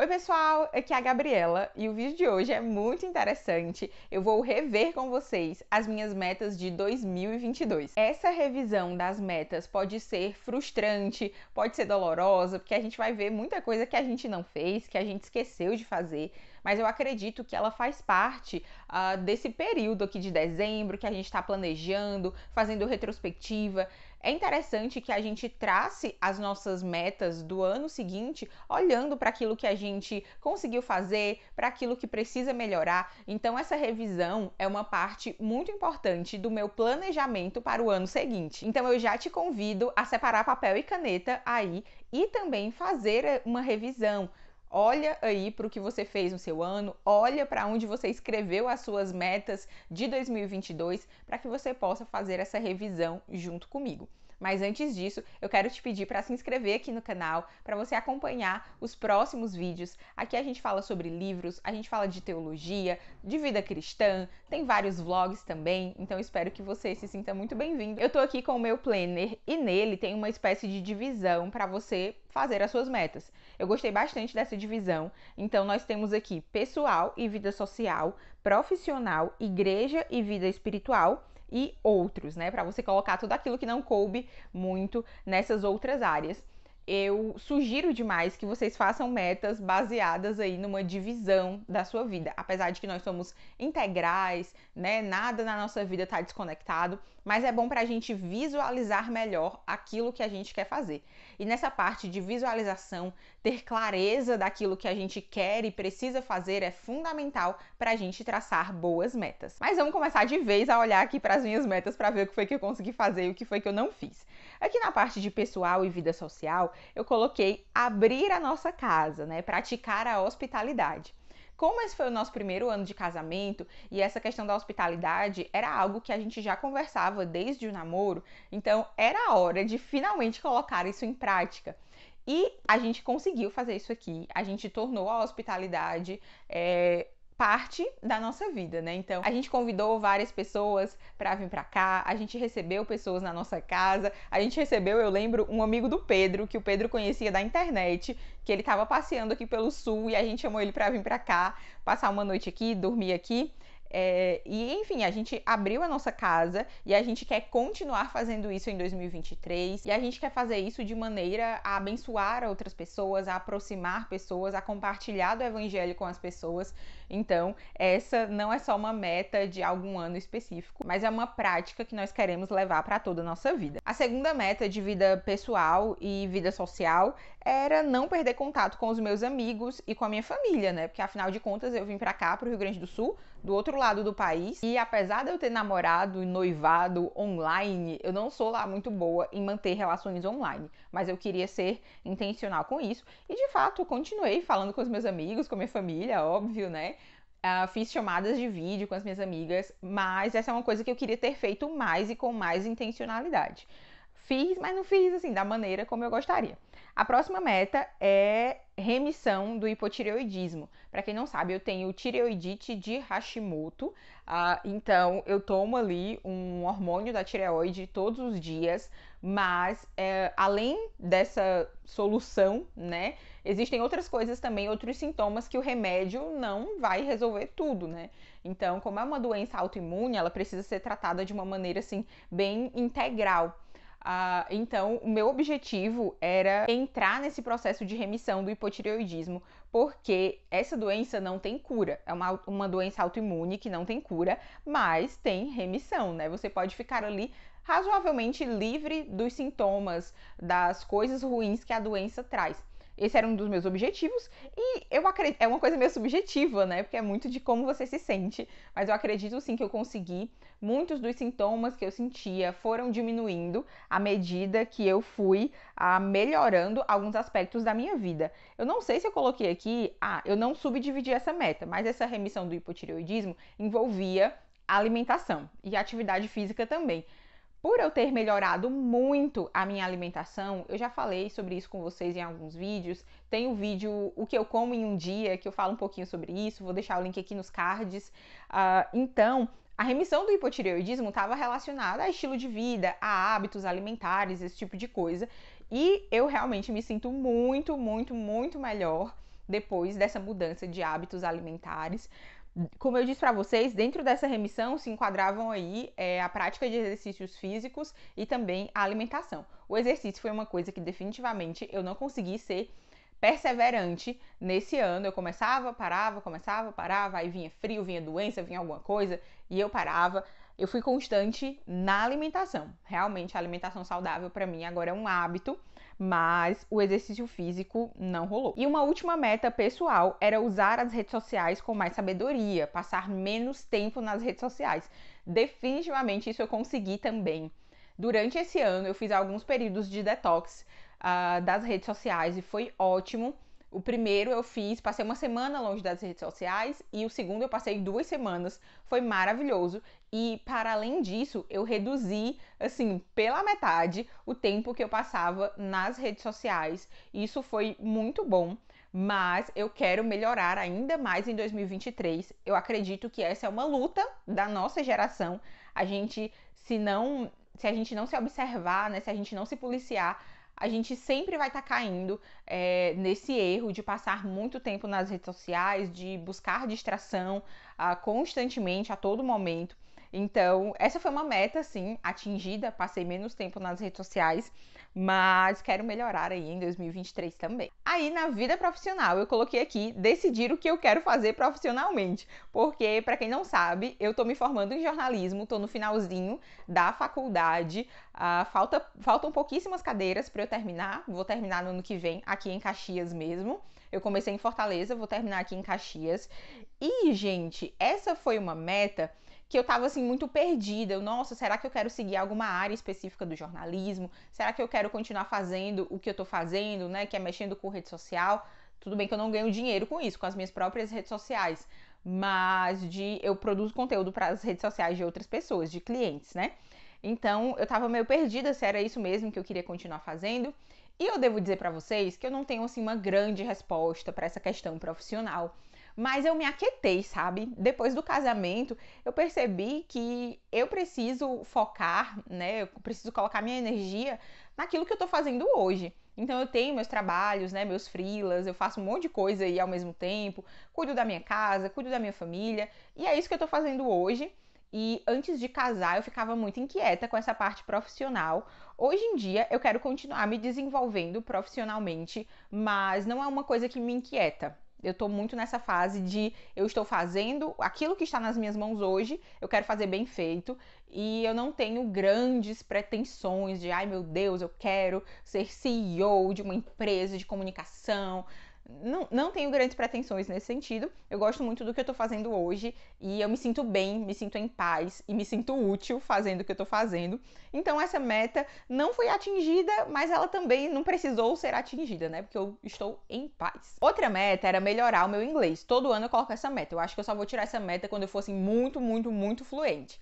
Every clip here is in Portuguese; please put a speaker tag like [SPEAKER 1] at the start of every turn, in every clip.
[SPEAKER 1] Oi, pessoal, aqui é a Gabriela e o vídeo de hoje é muito interessante. Eu vou rever com vocês as minhas metas de 2022. Essa revisão das metas pode ser frustrante, pode ser dolorosa, porque a gente vai ver muita coisa que a gente não fez, que a gente esqueceu de fazer, mas eu acredito que ela faz parte uh, desse período aqui de dezembro que a gente está planejando, fazendo retrospectiva. É interessante que a gente trace as nossas metas do ano seguinte olhando para aquilo que a gente conseguiu fazer, para aquilo que precisa melhorar. Então, essa revisão é uma parte muito importante do meu planejamento para o ano seguinte. Então, eu já te convido a separar papel e caneta aí e também fazer eh, uma revisão. Olha aí para o que você fez no seu ano, olha para onde você escreveu as suas metas de 2022 para que você possa fazer essa revisão junto comigo. Mas antes disso, eu quero te pedir para se inscrever aqui no canal, para você acompanhar os próximos vídeos. Aqui a gente fala sobre livros, a gente fala de teologia, de vida cristã, tem vários vlogs também, então espero que você se sinta muito bem-vindo. Eu estou aqui com o meu planner e nele tem uma espécie de divisão para você fazer as suas metas. Eu gostei bastante dessa divisão. Então nós temos aqui pessoal e vida social, profissional, igreja e vida espiritual e outros, né? Para você colocar tudo aquilo que não coube muito nessas outras áreas. Eu sugiro demais que vocês façam metas baseadas aí numa divisão da sua vida. Apesar de que nós somos integrais, né? Nada na nossa vida está desconectado mas é bom para a gente visualizar melhor aquilo que a gente quer fazer. E nessa parte de visualização, ter clareza daquilo que a gente quer e precisa fazer é fundamental para a gente traçar boas metas. Mas vamos começar de vez a olhar aqui para as minhas metas para ver o que foi que eu consegui fazer e o que foi que eu não fiz. Aqui na parte de pessoal e vida social, eu coloquei abrir a nossa casa, né? Praticar a hospitalidade. Como esse foi o nosso primeiro ano de casamento e essa questão da hospitalidade era algo que a gente já conversava desde o namoro, então era a hora de finalmente colocar isso em prática. E a gente conseguiu fazer isso aqui, a gente tornou a hospitalidade é, parte da nossa vida, né? Então, a gente convidou várias pessoas para vir para cá, a gente recebeu pessoas na nossa casa, a gente recebeu, eu lembro, um amigo do Pedro, que o Pedro conhecia da internet, que ele estava passeando aqui pelo sul e a gente chamou ele para vir para cá, passar uma noite aqui, dormir aqui. É, e enfim, a gente abriu a nossa casa e a gente quer continuar fazendo isso em 2023 e a gente quer fazer isso de maneira a abençoar outras pessoas, a aproximar pessoas, a compartilhar do evangelho com as pessoas. Então, essa não é só uma meta de algum ano específico, mas é uma prática que nós queremos levar para toda a nossa vida. A segunda meta de vida pessoal e vida social era não perder contato com os meus amigos e com a minha família, né? Porque afinal de contas eu vim para cá, pro Rio Grande do Sul, do outro lado do país, e apesar de eu ter namorado e noivado online, eu não sou lá muito boa em manter relações online, mas eu queria ser intencional com isso. E de fato, continuei falando com os meus amigos, com a minha família, óbvio, né? Uh, fiz chamadas de vídeo com as minhas amigas, mas essa é uma coisa que eu queria ter feito mais e com mais intencionalidade. Fiz, mas não fiz assim da maneira como eu gostaria. A próxima meta é remissão do hipotireoidismo. Para quem não sabe, eu tenho tireoidite de Hashimoto, uh, então eu tomo ali um hormônio da tireoide todos os dias, mas é, além dessa solução, né, existem outras coisas também, outros sintomas que o remédio não vai resolver tudo, né? Então, como é uma doença autoimune, ela precisa ser tratada de uma maneira assim bem integral. Ah, então, o meu objetivo era entrar nesse processo de remissão do hipotireoidismo, porque essa doença não tem cura. É uma, uma doença autoimune que não tem cura, mas tem remissão, né? Você pode ficar ali razoavelmente livre dos sintomas, das coisas ruins que a doença traz. Esse era um dos meus objetivos e eu acredito, é uma coisa meio subjetiva, né? Porque é muito de como você se sente, mas eu acredito sim que eu consegui. Muitos dos sintomas que eu sentia foram diminuindo à medida que eu fui ah, melhorando alguns aspectos da minha vida. Eu não sei se eu coloquei aqui, ah, eu não subdividi essa meta, mas essa remissão do hipotireoidismo envolvia alimentação e atividade física também. Por eu ter melhorado muito a minha alimentação, eu já falei sobre isso com vocês em alguns vídeos. Tem o um vídeo O que eu como em um dia, que eu falo um pouquinho sobre isso, vou deixar o link aqui nos cards. Uh, então, a remissão do hipotireoidismo estava relacionada a estilo de vida, a hábitos alimentares, esse tipo de coisa. E eu realmente me sinto muito, muito, muito melhor depois dessa mudança de hábitos alimentares como eu disse para vocês, dentro dessa remissão se enquadravam aí é, a prática de exercícios físicos e também a alimentação. O exercício foi uma coisa que definitivamente eu não consegui ser perseverante nesse ano. Eu começava, parava, começava, parava, aí vinha frio, vinha doença, vinha alguma coisa e eu parava. Eu fui constante na alimentação. Realmente, a alimentação saudável para mim agora é um hábito mas o exercício físico não rolou. E uma última meta pessoal era usar as redes sociais com mais sabedoria, passar menos tempo nas redes sociais. Definitivamente isso eu consegui também. Durante esse ano eu fiz alguns períodos de detox uh, das redes sociais e foi ótimo. O primeiro eu fiz, passei uma semana longe das redes sociais e o segundo eu passei duas semanas, foi maravilhoso. E para além disso, eu reduzi, assim, pela metade o tempo que eu passava nas redes sociais. Isso foi muito bom, mas eu quero melhorar ainda mais em 2023. Eu acredito que essa é uma luta da nossa geração. A gente, se não, se a gente não se observar, né, se a gente não se policiar, a gente sempre vai estar tá caindo é, nesse erro de passar muito tempo nas redes sociais, de buscar distração ah, constantemente, a todo momento. Então, essa foi uma meta, sim, atingida. Passei menos tempo nas redes sociais, mas quero melhorar aí em 2023 também. Aí, na vida profissional, eu coloquei aqui decidir o que eu quero fazer profissionalmente, porque, para quem não sabe, eu tô me formando em jornalismo, tô no finalzinho da faculdade, uh, falta, faltam pouquíssimas cadeiras para eu terminar, vou terminar no ano que vem, aqui em Caxias mesmo. Eu comecei em Fortaleza, vou terminar aqui em Caxias. E, gente, essa foi uma meta que eu estava assim muito perdida. Eu, Nossa, será que eu quero seguir alguma área específica do jornalismo? Será que eu quero continuar fazendo o que eu estou fazendo, né? Que é mexendo com rede social? Tudo bem que eu não ganho dinheiro com isso, com as minhas próprias redes sociais, mas de eu produzo conteúdo para as redes sociais de outras pessoas, de clientes, né? Então, eu estava meio perdida se era isso mesmo que eu queria continuar fazendo. E eu devo dizer para vocês que eu não tenho assim uma grande resposta para essa questão profissional. Mas eu me aquietei, sabe? Depois do casamento, eu percebi que eu preciso focar, né? Eu preciso colocar minha energia naquilo que eu tô fazendo hoje. Então eu tenho meus trabalhos, né, meus frilas, eu faço um monte de coisa aí ao mesmo tempo, cuido da minha casa, cuido da minha família, e é isso que eu tô fazendo hoje. E antes de casar, eu ficava muito inquieta com essa parte profissional. Hoje em dia, eu quero continuar me desenvolvendo profissionalmente, mas não é uma coisa que me inquieta. Eu tô muito nessa fase de eu estou fazendo aquilo que está nas minhas mãos hoje, eu quero fazer bem feito e eu não tenho grandes pretensões de ai meu Deus, eu quero ser CEO de uma empresa de comunicação, não, não tenho grandes pretensões nesse sentido. Eu gosto muito do que eu tô fazendo hoje e eu me sinto bem, me sinto em paz e me sinto útil fazendo o que eu tô fazendo. Então essa meta não foi atingida, mas ela também não precisou ser atingida, né? Porque eu estou em paz. Outra meta era melhorar o meu inglês. Todo ano eu coloco essa meta. Eu acho que eu só vou tirar essa meta quando eu for assim, muito, muito, muito fluente.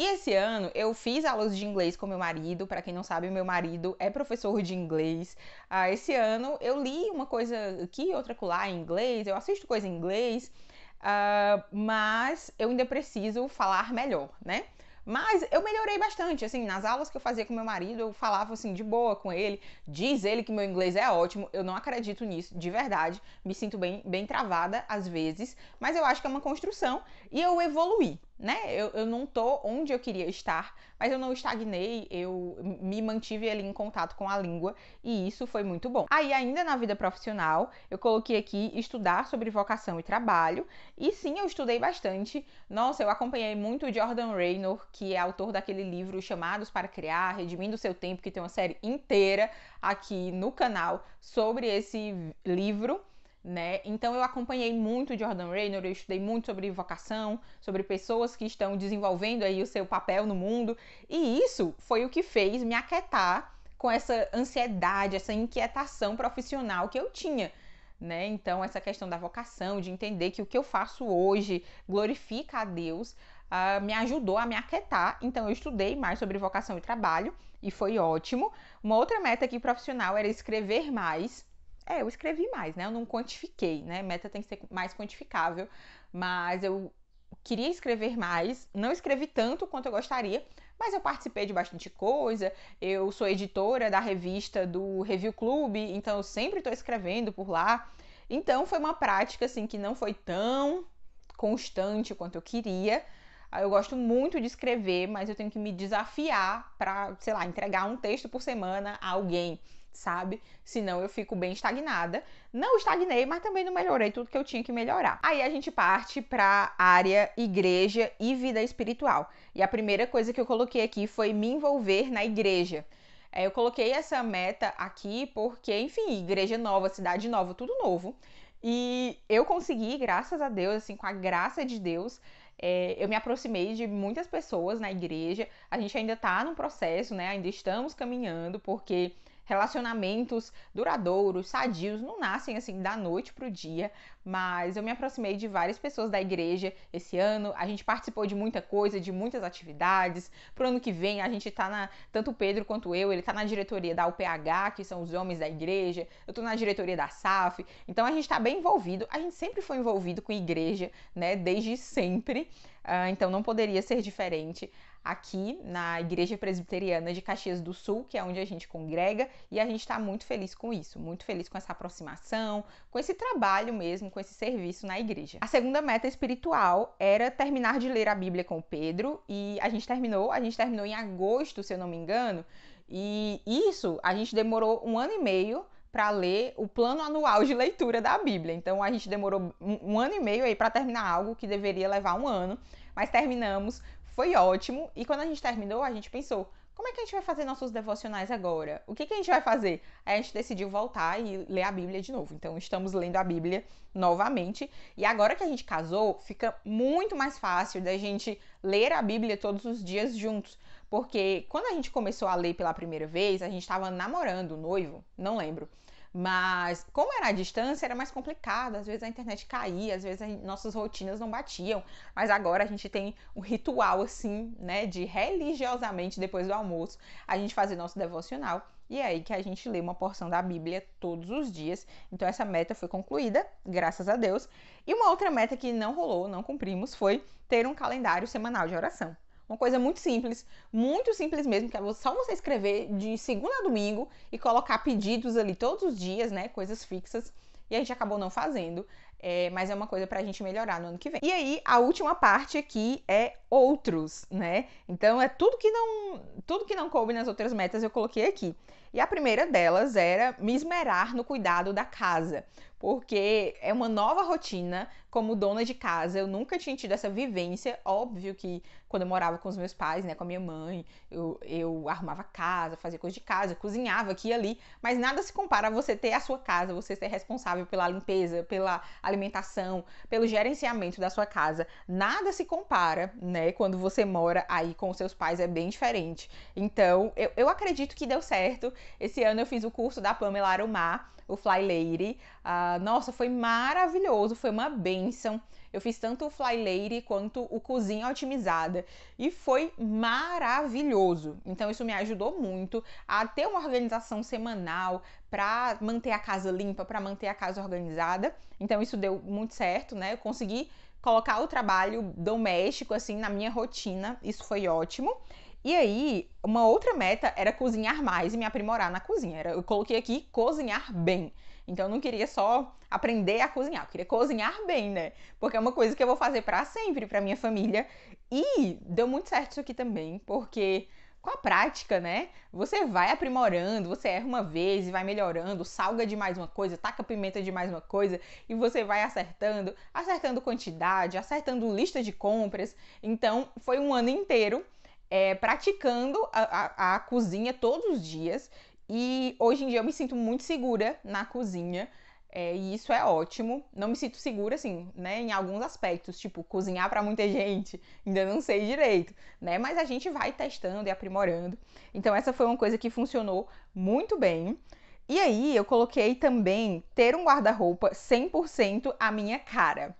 [SPEAKER 1] E esse ano eu fiz aulas de inglês com meu marido. Para quem não sabe, meu marido é professor de inglês. Ah, esse ano eu li uma coisa aqui, outra lá em inglês, eu assisto coisa em inglês, ah, mas eu ainda preciso falar melhor, né? Mas eu melhorei bastante, assim, nas aulas que eu fazia com meu marido, eu falava assim de boa com ele, diz ele que meu inglês é ótimo, eu não acredito nisso, de verdade, me sinto bem, bem travada às vezes, mas eu acho que é uma construção e eu evoluí né? Eu, eu não tô onde eu queria estar, mas eu não estagnei, eu me mantive ali em contato com a língua e isso foi muito bom. Aí, ainda na vida profissional, eu coloquei aqui estudar sobre vocação e trabalho, e sim, eu estudei bastante. Nossa, eu acompanhei muito o Jordan Raynor, que é autor daquele livro Chamados para Criar, Redimindo Seu Tempo, que tem uma série inteira aqui no canal sobre esse livro né? Então eu acompanhei muito Jordan Raynor, eu estudei muito sobre vocação, sobre pessoas que estão desenvolvendo aí o seu papel no mundo, e isso foi o que fez me aquietar com essa ansiedade, essa inquietação profissional que eu tinha. Né? Então, essa questão da vocação, de entender que o que eu faço hoje glorifica a Deus, uh, me ajudou a me aquietar. Então, eu estudei mais sobre vocação e trabalho e foi ótimo. Uma outra meta aqui profissional era escrever mais. É, eu escrevi mais, né? Eu não quantifiquei, né? Meta tem que ser mais quantificável, mas eu queria escrever mais, não escrevi tanto quanto eu gostaria, mas eu participei de bastante coisa. Eu sou editora da revista do Review Club, então eu sempre estou escrevendo por lá. Então foi uma prática assim que não foi tão constante quanto eu queria. Ah, eu gosto muito de escrever, mas eu tenho que me desafiar para, sei lá, entregar um texto por semana a alguém sabe? Senão eu fico bem estagnada. Não estagnei, mas também não melhorei tudo que eu tinha que melhorar. Aí a gente parte para área igreja e vida espiritual. E a primeira coisa que eu coloquei aqui foi me envolver na igreja. É, eu coloquei essa meta aqui porque, enfim, igreja nova, cidade nova, tudo novo. E eu consegui, graças a Deus, assim, com a graça de Deus, é, eu me aproximei de muitas pessoas na igreja. A gente ainda está num processo, né? Ainda estamos caminhando, porque Relacionamentos duradouros, sadios, não nascem assim da noite pro dia, mas eu me aproximei de várias pessoas da igreja esse ano. A gente participou de muita coisa, de muitas atividades. Pro ano que vem a gente tá na tanto o Pedro quanto eu, ele tá na diretoria da UPH, que são os homens da igreja. Eu tô na diretoria da SAF. Então a gente está bem envolvido. A gente sempre foi envolvido com igreja, né, desde sempre. Uh, então não poderia ser diferente aqui na Igreja Presbiteriana de Caxias do Sul, que é onde a gente congrega, e a gente está muito feliz com isso, muito feliz com essa aproximação, com esse trabalho mesmo, com esse serviço na igreja. A segunda meta espiritual era terminar de ler a Bíblia com Pedro, e a gente terminou, a gente terminou em agosto, se eu não me engano, e isso a gente demorou um ano e meio para ler o plano anual de leitura da Bíblia. Então a gente demorou um, um ano e meio aí para terminar algo que deveria levar um ano, mas terminamos foi ótimo. E quando a gente terminou, a gente pensou: como é que a gente vai fazer nossos devocionais agora? O que, que a gente vai fazer? Aí a gente decidiu voltar e ler a Bíblia de novo. Então, estamos lendo a Bíblia novamente. E agora que a gente casou, fica muito mais fácil da gente ler a Bíblia todos os dias juntos. Porque quando a gente começou a ler pela primeira vez, a gente estava namorando, noivo, não lembro. Mas como era a distância, era mais complicado. Às vezes a internet caía, às vezes nossas rotinas não batiam. Mas agora a gente tem um ritual assim, né, de religiosamente depois do almoço, a gente fazer nosso devocional. E é aí que a gente lê uma porção da Bíblia todos os dias. Então essa meta foi concluída, graças a Deus. E uma outra meta que não rolou, não cumprimos, foi ter um calendário semanal de oração. Uma coisa muito simples, muito simples mesmo, que é só você escrever de segunda a domingo e colocar pedidos ali todos os dias, né? Coisas fixas. E a gente acabou não fazendo, é, mas é uma coisa pra gente melhorar no ano que vem. E aí, a última parte aqui é outros, né? Então é tudo que não, tudo que não coube nas outras metas eu coloquei aqui. E a primeira delas era me esmerar no cuidado da casa, porque é uma nova rotina como dona de casa. Eu nunca tinha tido essa vivência. Óbvio que quando eu morava com os meus pais, né, com a minha mãe, eu, eu arrumava casa, fazia coisa de casa, cozinhava aqui e ali, mas nada se compara a você ter a sua casa, você ser responsável pela limpeza, pela alimentação, pelo gerenciamento da sua casa. Nada se compara, né, quando você mora aí com os seus pais, é bem diferente. Então, eu, eu acredito que deu certo esse ano eu fiz o curso da Pamela Arumar, o Fly Lady. Ah, nossa, foi maravilhoso, foi uma benção. Eu fiz tanto o Fly Lady quanto o Cozinha Otimizada e foi maravilhoso. Então isso me ajudou muito a ter uma organização semanal para manter a casa limpa, para manter a casa organizada. Então isso deu muito certo, né? Eu consegui colocar o trabalho doméstico assim na minha rotina. Isso foi ótimo. E aí, uma outra meta era cozinhar mais e me aprimorar na cozinha. Era, eu coloquei aqui cozinhar bem. Então eu não queria só aprender a cozinhar, eu queria cozinhar bem, né? Porque é uma coisa que eu vou fazer para sempre, para minha família. E deu muito certo isso aqui também, porque com a prática, né? Você vai aprimorando, você erra uma vez e vai melhorando, salga de mais uma coisa, taca pimenta de mais uma coisa e você vai acertando, acertando quantidade, acertando lista de compras. Então, foi um ano inteiro é, praticando a, a, a cozinha todos os dias. E hoje em dia eu me sinto muito segura na cozinha. É, e isso é ótimo. Não me sinto segura, assim, né? Em alguns aspectos, tipo, cozinhar para muita gente, ainda não sei direito, né? Mas a gente vai testando e aprimorando. Então, essa foi uma coisa que funcionou muito bem. E aí, eu coloquei também ter um guarda-roupa 100% a minha cara.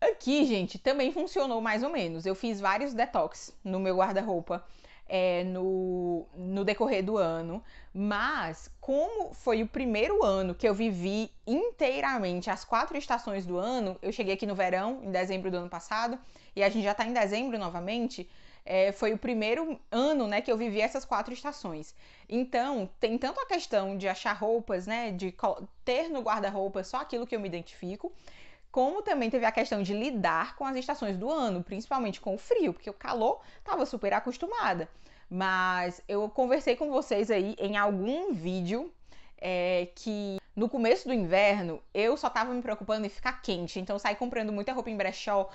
[SPEAKER 1] Aqui, gente, também funcionou mais ou menos. Eu fiz vários detox no meu guarda-roupa é, no, no decorrer do ano, mas como foi o primeiro ano que eu vivi inteiramente as quatro estações do ano, eu cheguei aqui no verão, em dezembro do ano passado, e a gente já tá em dezembro novamente. É, foi o primeiro ano né, que eu vivi essas quatro estações. Então, tem tanto a questão de achar roupas, né, de ter no guarda-roupa só aquilo que eu me identifico, como também teve a questão de lidar com as estações do ano, principalmente com o frio, porque o calor estava super acostumada. Mas eu conversei com vocês aí em algum vídeo é, que no começo do inverno eu só estava me preocupando em ficar quente, então saí comprando muita roupa em brechó,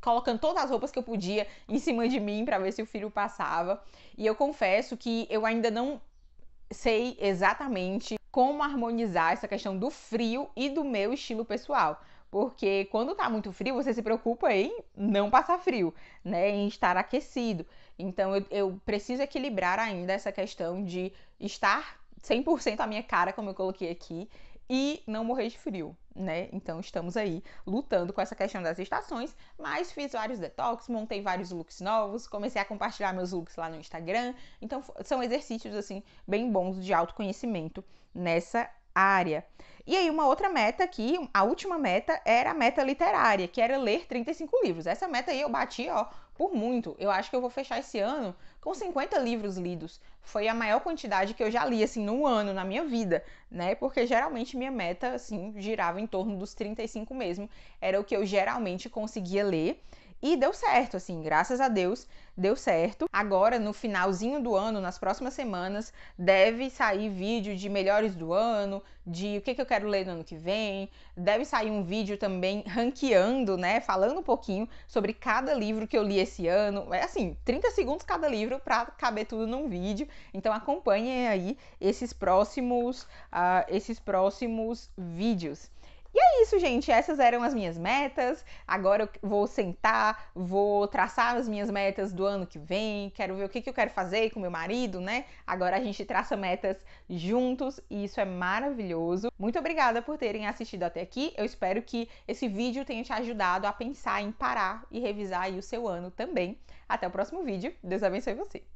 [SPEAKER 1] colocando todas as roupas que eu podia em cima de mim para ver se o frio passava. E eu confesso que eu ainda não sei exatamente como harmonizar essa questão do frio e do meu estilo pessoal. Porque quando tá muito frio, você se preocupa em não passar frio, né? Em estar aquecido. Então eu, eu preciso equilibrar ainda essa questão de estar 100% a minha cara, como eu coloquei aqui, e não morrer de frio, né? Então estamos aí lutando com essa questão das estações, mas fiz vários detox, montei vários looks novos, comecei a compartilhar meus looks lá no Instagram. Então são exercícios assim bem bons de autoconhecimento nessa área. E aí, uma outra meta aqui, a última meta era a meta literária, que era ler 35 livros. Essa meta aí eu bati, ó, por muito. Eu acho que eu vou fechar esse ano com 50 livros lidos. Foi a maior quantidade que eu já li, assim, num ano, na minha vida, né? Porque geralmente minha meta, assim, girava em torno dos 35 mesmo. Era o que eu geralmente conseguia ler. E deu certo, assim, graças a Deus, deu certo. Agora, no finalzinho do ano, nas próximas semanas, deve sair vídeo de melhores do ano, de o que, que eu quero ler no ano que vem. Deve sair um vídeo também ranqueando, né? Falando um pouquinho sobre cada livro que eu li esse ano. É assim, 30 segundos cada livro para caber tudo num vídeo. Então acompanhem aí esses próximos, uh, esses próximos vídeos. E é isso, gente. Essas eram as minhas metas. Agora eu vou sentar, vou traçar as minhas metas do ano que vem. Quero ver o que, que eu quero fazer com meu marido, né? Agora a gente traça metas juntos e isso é maravilhoso. Muito obrigada por terem assistido até aqui. Eu espero que esse vídeo tenha te ajudado a pensar em parar e revisar o seu ano também. Até o próximo vídeo. Deus abençoe você.